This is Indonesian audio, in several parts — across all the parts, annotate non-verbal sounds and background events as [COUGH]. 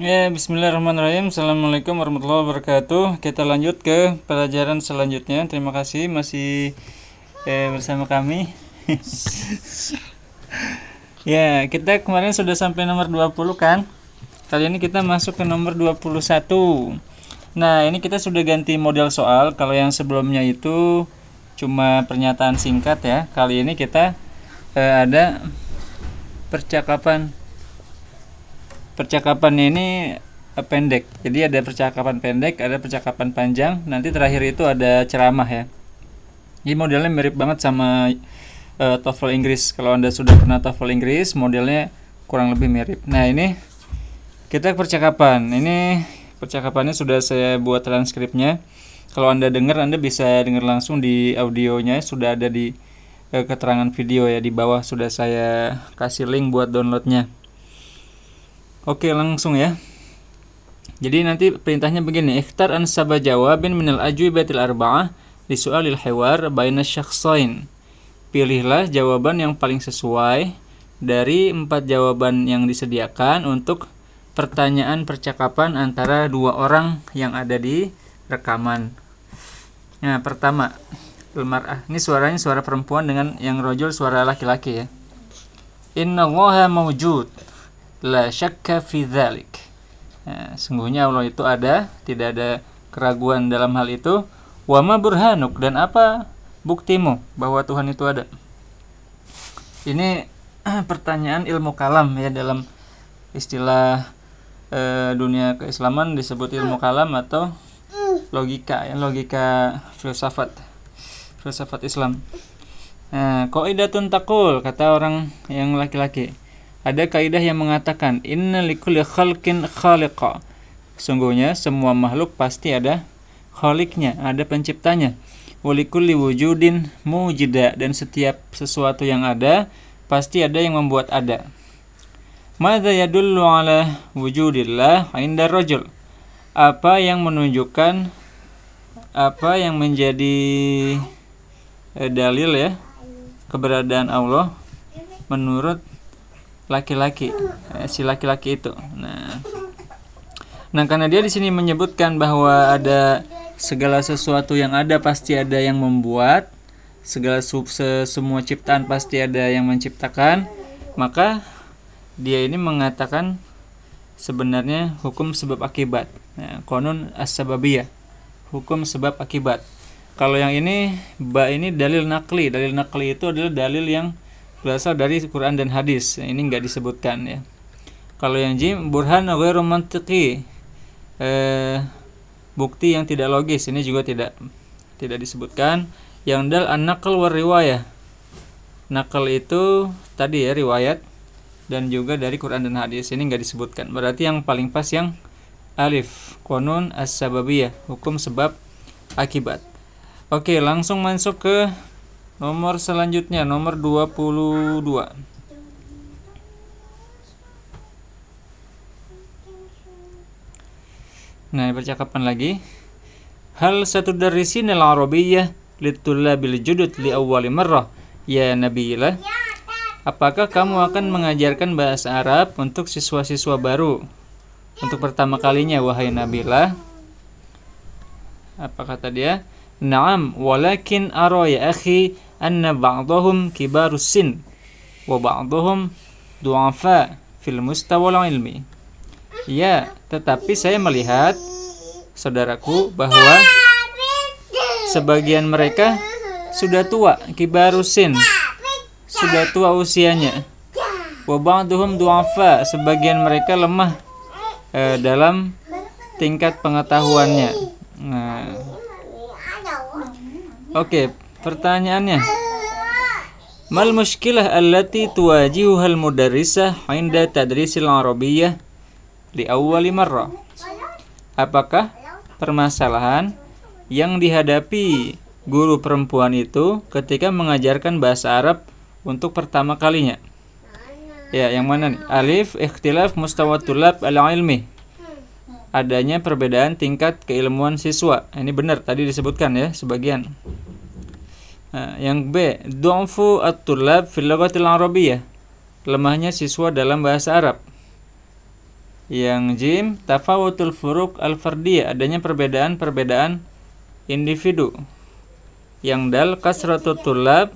Ya, bismillahirrahmanirrahim. Assalamualaikum warahmatullahi wabarakatuh. Kita lanjut ke pelajaran selanjutnya. Terima kasih masih eh, bersama kami. [LAUGHS] ya, kita kemarin sudah sampai nomor 20 kan? Kali ini kita masuk ke nomor 21. Nah, ini kita sudah ganti model soal. Kalau yang sebelumnya itu cuma pernyataan singkat ya. Kali ini kita eh, ada percakapan Percakapan ini eh, pendek. Jadi ada percakapan pendek, ada percakapan panjang, nanti terakhir itu ada ceramah ya. Ini modelnya mirip banget sama uh, TOEFL Inggris. Kalau Anda sudah pernah TOEFL Inggris, modelnya kurang lebih mirip. Nah, ini kita percakapan. Ini percakapannya sudah saya buat transkripnya. Kalau Anda dengar, Anda bisa dengar langsung di audionya sudah ada di uh, keterangan video ya di bawah sudah saya kasih link buat downloadnya. Oke langsung ya Jadi nanti perintahnya begini Ikhtar sabah jawabin minal ajwibatil arba'ah Di soalil hewar baina syaksoin. Pilihlah jawaban yang paling sesuai Dari empat jawaban yang disediakan Untuk pertanyaan percakapan antara dua orang yang ada di rekaman Nah pertama Mar'ah. Ini suaranya suara perempuan dengan yang rojul suara laki-laki ya. Inna allaha mawjud la syakka fi dzalik. Ya, sungguhnya Allah itu ada, tidak ada keraguan dalam hal itu. Wa ma burhanuk dan apa buktimu bahwa Tuhan itu ada? Ini [CLEARS THROAT] pertanyaan ilmu kalam ya dalam istilah e, dunia keislaman disebut ilmu kalam atau logika ya logika filsafat filsafat Islam. Nah, eh, koidatun takul kata orang yang laki-laki ada kaidah yang mengatakan inna likulli khalqin khaliqa. Sungguhnya semua makhluk pasti ada khaliknya, ada penciptanya. likulli wujudin mujida dan setiap sesuatu yang ada pasti ada yang membuat ada. Madza yadullu ala wujudillah inda rajul. Apa yang menunjukkan apa yang menjadi eh, dalil ya keberadaan Allah menurut laki-laki eh, si laki-laki itu nah nah karena dia di sini menyebutkan bahwa ada segala sesuatu yang ada pasti ada yang membuat segala sub semua ciptaan pasti ada yang menciptakan maka dia ini mengatakan sebenarnya hukum sebab akibat nah, konun asbabiyah hukum sebab akibat kalau yang ini ba ini dalil nakli dalil nakli itu adalah dalil yang berasal dari Quran dan hadis. Ini nggak disebutkan ya. Kalau yang jim burhan ghairu romantiki Eh, bukti yang tidak logis ini juga tidak tidak disebutkan. Yang dal anak keluar war riwayah. Nakal itu tadi ya riwayat dan juga dari Quran dan hadis ini nggak disebutkan. Berarti yang paling pas yang alif konon as-sababiyah, hukum sebab akibat. Oke, langsung masuk ke Nomor selanjutnya nomor 22. Nah, percakapan lagi. Hal satu dari sini al-arabiyyah litullabil judud li awwali marrah. Ya Nabila. Apakah kamu akan mengajarkan bahasa Arab untuk siswa-siswa baru? Untuk pertama kalinya wahai Nabila. Apa kata dia? Naam, walakin ara ya akhi anna ba'dahum kibarus sin wa ba'dahum du'afa fil mustawa ilmi. Ya, tetapi saya melihat saudaraku bahwa sebagian mereka sudah tua, kibarusin. Sudah tua usianya. Wa ba'dahum du'afa, sebagian mereka lemah eh, dalam tingkat pengetahuannya. Nah. Oke, okay, pertanyaannya mal mushkilah allati tuwajihuha al-mudarrisah 'inda tadrisil arabiyyah li awwali marrah? Apakah permasalahan yang dihadapi guru perempuan itu ketika mengajarkan bahasa Arab untuk pertama kalinya? Ya, yang mana nih? Alif, ikhtilaf mustawatulab alang al-ilmi. Adanya perbedaan tingkat keilmuan siswa. Ini benar tadi disebutkan ya sebagian. Eh, yang B, du'fu at-tullab fil lughatil arabiyyah. Lemahnya siswa dalam bahasa Arab. Yang jim, tafawutul furuk al-fardiyah, adanya perbedaan-perbedaan individu. Yang dal, kasratut tullab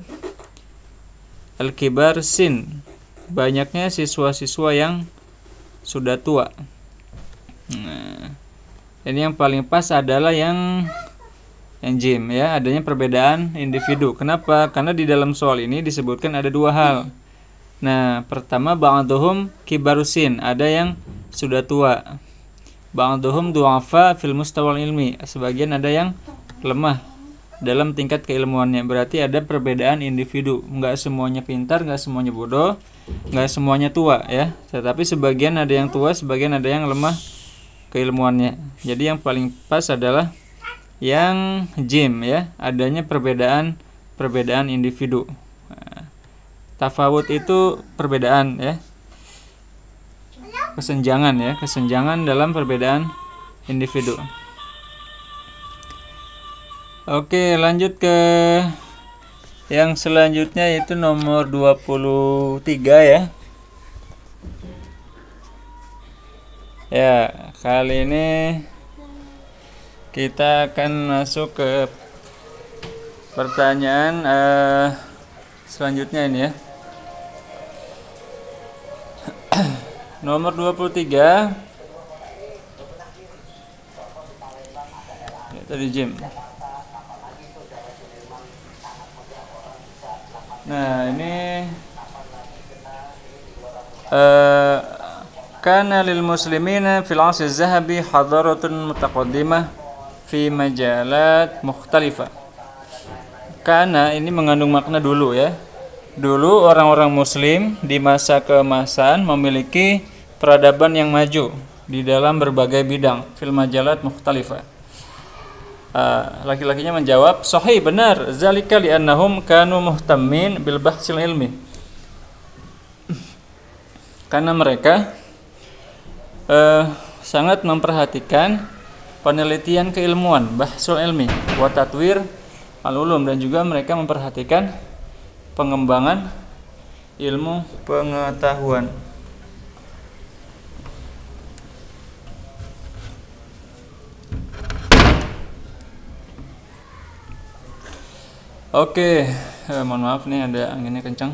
al-kibar sin, banyaknya siswa-siswa yang sudah tua. Nah, ini yang paling pas adalah yang enzim ya adanya perbedaan individu kenapa karena di dalam soal ini disebutkan ada dua hal nah pertama ba'dhum kibarusin ada yang sudah tua ba'dhum du'afa fil mustawal ilmi sebagian ada yang lemah dalam tingkat keilmuannya berarti ada perbedaan individu nggak semuanya pintar nggak semuanya bodoh nggak semuanya tua ya tetapi sebagian ada yang tua sebagian ada yang lemah keilmuannya jadi yang paling pas adalah yang jim ya adanya perbedaan perbedaan individu tafawut itu perbedaan ya kesenjangan ya kesenjangan dalam perbedaan individu oke lanjut ke yang selanjutnya itu nomor 23 ya ya kali ini kita akan masuk ke pertanyaan uh, selanjutnya ini ya [CLEARS THROAT] nomor 23 ya, tadi Jim nah ini uh, كان للمسلمين في العصر zahabi hadaratun mutaqaddimah fi majalat mukhtalifah karena ini mengandung makna dulu ya dulu orang-orang muslim di masa keemasan memiliki peradaban yang maju di dalam berbagai bidang fil majalat mukhtalifah ah, Uh, laki-lakinya menjawab sahih benar zalika li'annahum kanu muhtammin bil bahsil ilmi karena mereka uh, sangat memperhatikan penelitian keilmuan, bahsul ilmi, wa tatwir al-ulum dan juga mereka memperhatikan pengembangan ilmu pengetahuan. Oke, eh, mohon maaf nih ada anginnya kencang.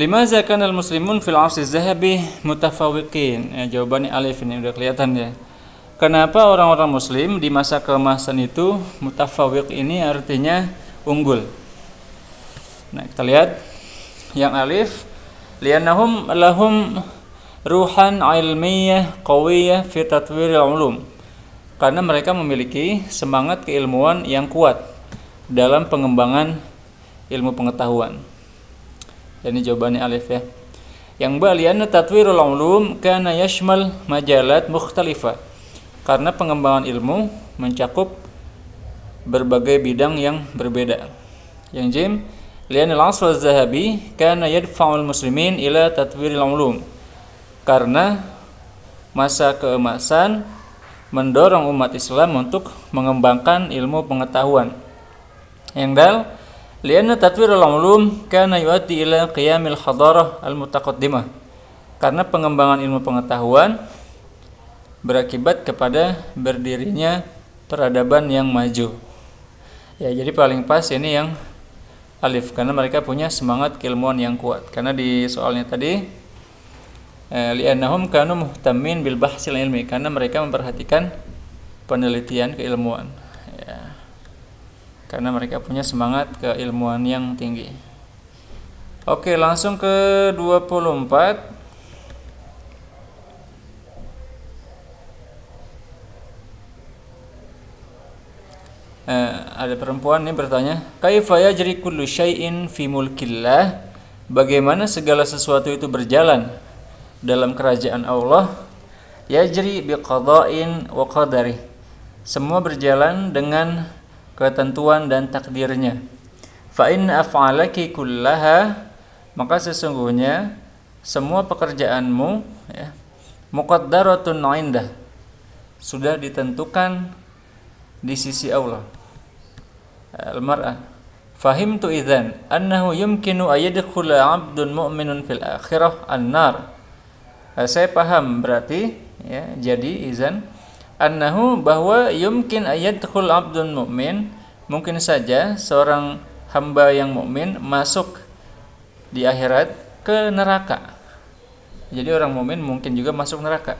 Lima zakan al muslimun fil asy zahabi mutafawikin. Ya, eh, jawabannya alif ini udah kelihatan ya. Kenapa orang-orang muslim di masa keemasan itu mutafawik ini artinya unggul? Nah, kita lihat yang alif liannahum lahum ruhan ilmiyah qawiyah fi ulum. Karena mereka memiliki semangat keilmuan yang kuat dalam pengembangan ilmu pengetahuan. Jadi jawabannya alif ya. Yang ba lianna tatwirul ulum kana yashmal majalat muhtalifa karena pengembangan ilmu mencakup berbagai bidang yang berbeda. Yang jim, lian al-asr az-zahabi kana yadfa'u al-muslimin ila tatwir al-ulum. Karena masa keemasan mendorong umat Islam untuk mengembangkan ilmu pengetahuan. Yang dal, lian tatwir al-ulum kana yu'addi ila al hadarah al-mutaqaddimah. Karena pengembangan ilmu pengetahuan berakibat kepada berdirinya peradaban yang maju. Ya, jadi paling pas ini yang alif karena mereka punya semangat keilmuan yang kuat. Karena di soalnya tadi eh, li'annahum kanu muhtamin bil bahsil ilmi karena mereka memperhatikan penelitian keilmuan. Ya. Karena mereka punya semangat keilmuan yang tinggi. Oke, langsung ke 24 eh, ada perempuan nih bertanya, kaifaya jadi kullu syai'in fi mulkillah?" Bagaimana segala sesuatu itu berjalan dalam kerajaan Allah? Ya jadi biqada'in wa qadari. Semua berjalan dengan ketentuan dan takdirnya. Fa in af'alaki kullaha maka sesungguhnya semua pekerjaanmu ya muqaddaratun indah sudah ditentukan di sisi Allah al-mar'ah fahimtu idzan annahu yumkinu ayadkhula 'abdun mu'minun fil akhirah an-nar eh, saya paham berarti ya jadi izan annahu bahwa yumkin ayadkhul 'abdun mu'min mungkin saja seorang hamba yang mukmin masuk di akhirat ke neraka jadi orang mukmin mungkin juga masuk neraka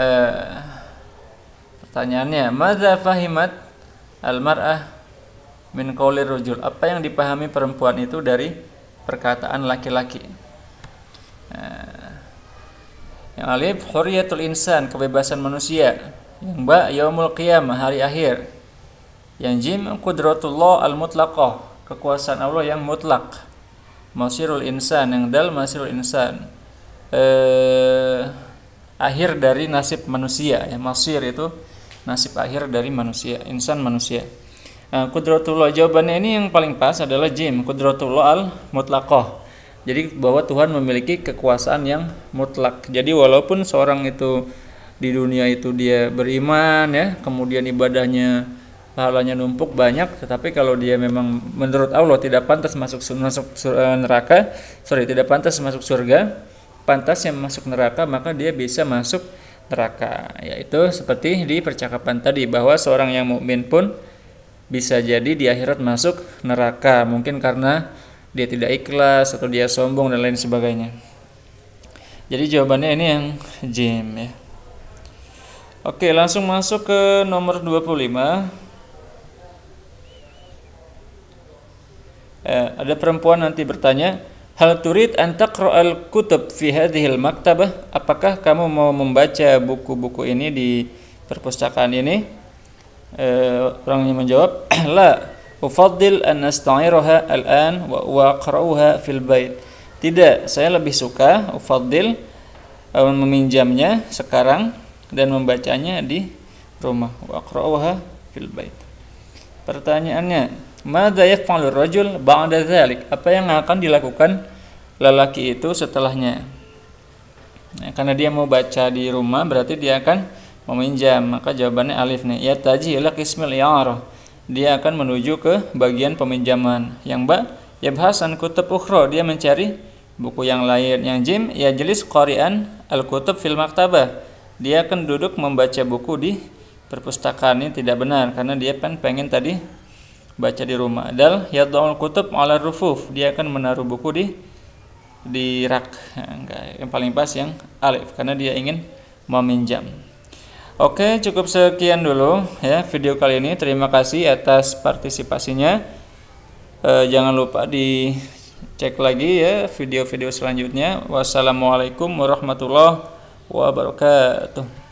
uh, Pertanyaannya, Mazafahimat fahimat al min qawli rojul Apa yang dipahami perempuan itu dari perkataan laki-laki? Eh, yang alif huriyatul insan, kebebasan manusia. Yang ba yaumul qiyamah, hari akhir. Yang jim qudratullah al-mutlaqah, kekuasaan Allah yang mutlak. Masirul insan, yang dal masirul insan. Eh, akhir dari nasib manusia ya masir itu nasib akhir dari manusia insan manusia nah, eh, kudratullah jawabannya ini yang paling pas adalah jim kudratullah al mutlakoh jadi bahwa Tuhan memiliki kekuasaan yang mutlak jadi walaupun seorang itu di dunia itu dia beriman ya kemudian ibadahnya pahalanya numpuk banyak tetapi kalau dia memang menurut Allah tidak pantas masuk masuk eh, neraka sorry tidak pantas masuk surga pantas yang masuk neraka maka dia bisa masuk neraka yaitu seperti di percakapan tadi bahwa seorang yang mukmin pun bisa jadi di akhirat masuk neraka mungkin karena dia tidak ikhlas atau dia sombong dan lain sebagainya jadi jawabannya ini yang jim ya oke langsung masuk ke nomor 25 eh, ada perempuan nanti bertanya Hal turid an al kutub fi hadhil maktabah? Apakah kamu mau membaca buku-buku ini di perpustakaan ini? Eh, orangnya menjawab, [CLEARS THROAT] "La, ufaddil an asta'iruha al-an wa waqra'uha fil bait." Tidak, saya lebih suka ufaddil eh, meminjamnya sekarang dan membacanya di rumah. Waqra'uha fil bait. Pertanyaannya, Mada yaf'alur rajul ba'da dzalik? Apa yang akan dilakukan lelaki itu setelahnya? Nah, karena dia mau baca di rumah berarti dia akan meminjam. Maka jawabannya alif nih. Ya taji ila qismil Dia akan menuju ke bagian peminjaman. Yang ba yabhasan kutub ukhra. Dia mencari buku yang lain. Yang jim ya jelis qari'an al-kutub fil maktabah. Dia akan duduk membaca buku di perpustakaan ini tidak benar karena dia kan pengen tadi baca di rumah dal yadul kutub ala rufuf dia akan menaruh buku di di rak ya, Enggak, yang paling pas yang alif karena dia ingin meminjam Oke, cukup sekian dulu ya video kali ini. Terima kasih atas partisipasinya. E, jangan lupa di cek lagi ya video-video selanjutnya. Wassalamualaikum warahmatullahi wabarakatuh.